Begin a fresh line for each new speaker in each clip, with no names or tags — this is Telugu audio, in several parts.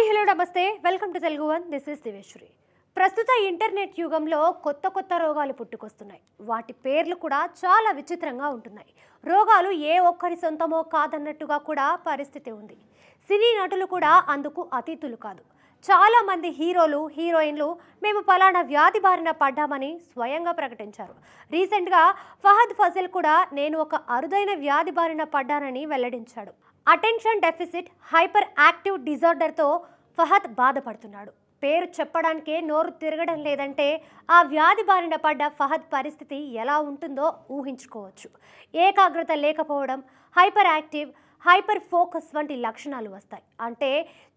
హాయ్ హలో నమస్తే welcome to Telugu one this is Diveshwari ప్రస్తుత ఇంటర్నెట్ యుగంలో కొత్త కొత్త రోగాలు పుట్టుకొస్తున్నాయి వాటి పేర్లు కూడా చాలా విచిత్రంగా ఉంటున్నాయి రోగాలు ఏ ఒక్కరి సొంతమో కాదన్నట్టుగా కూడా పరిస్థితి ఉంది సినీ నటులు కూడా అందుకు అతీతులు కాదు చాలామంది హీరోలు హీరోయిన్లు మేము పలానా వ్యాధి బారిన పడ్డామని స్వయంగా ప్రకటించారు రీసెంట్గా ఫహద్ ఫజల్ కూడా నేను ఒక అరుదైన వ్యాధి బారిన పడ్డానని వెల్లడించాడు అటెన్షన్ డెఫిసిట్ హైపర్ యాక్టివ్ డిజార్డర్తో ఫహద్ బాధపడుతున్నాడు పేరు చెప్పడానికే నోరు తిరగడం లేదంటే ఆ వ్యాధి బారిన పడ్డ ఫహద్ పరిస్థితి ఎలా ఉంటుందో ఊహించుకోవచ్చు ఏకాగ్రత లేకపోవడం హైపర్ యాక్టివ్ హైపర్ ఫోకస్ వంటి లక్షణాలు వస్తాయి అంటే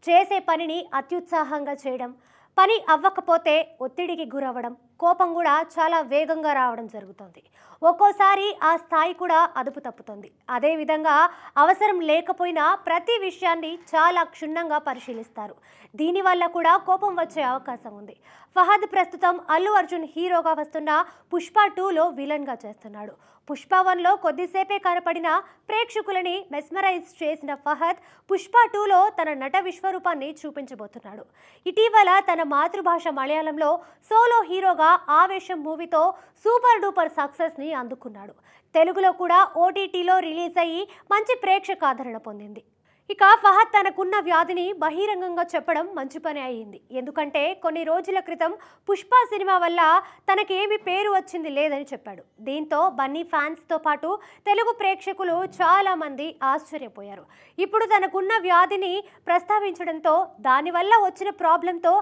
చేసే పనిని అత్యుత్సాహంగా చేయడం పని అవ్వకపోతే ఒత్తిడికి గురవ్వడం కోపం కూడా చాలా వేగంగా రావడం జరుగుతుంది ఒక్కోసారి ఆ స్థాయి కూడా అదుపు తప్పుతుంది అదేవిధంగా అవసరం లేకపోయినా ప్రతి విషయాన్ని చాలా క్షుణ్ణంగా పరిశీలిస్తారు దీనివల్ల కూడా కోపం వచ్చే అవకాశం ఉంది ఫహద్ ప్రస్తుతం అల్లు అర్జున్ హీరోగా వస్తున్న పుష్ప టూలో విలన్గా చేస్తున్నాడు పుష్పవన్లో కొద్దిసేపే కనపడిన ప్రేక్షకులని మెస్మరైజ్ చేసిన ఫహద్ పుష్ప టూలో తన నట విశ్వరూపాన్ని చూపించబోతున్నాడు ఇటీవల తన మాతృభాష మలయాళంలో సోలో హీరోగా ఆవేశం మూవీతో సూపర్ డూపర్ సక్సెస్ని అందుకున్నాడు తెలుగులో కూడా ఓటీటీలో రిలీజ్ అయ్యి మంచి ప్రేక్షకాదరణ పొందింది ఇక ఫహద్ తనకున్న వ్యాధిని బహిరంగంగా చెప్పడం మంచి పని అయింది ఎందుకంటే కొన్ని రోజుల క్రితం పుష్ప సినిమా వల్ల తనకేమి పేరు వచ్చింది లేదని చెప్పాడు దీంతో బన్నీ ఫ్యాన్స్తో పాటు తెలుగు ప్రేక్షకులు చాలామంది ఆశ్చర్యపోయారు ఇప్పుడు తనకున్న వ్యాధిని ప్రస్తావించడంతో దానివల్ల వచ్చిన ప్రాబ్లంతో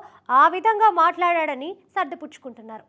ఆ విధంగా మాట్లాడాడని సర్దిపుచ్చుకుంటున్నారు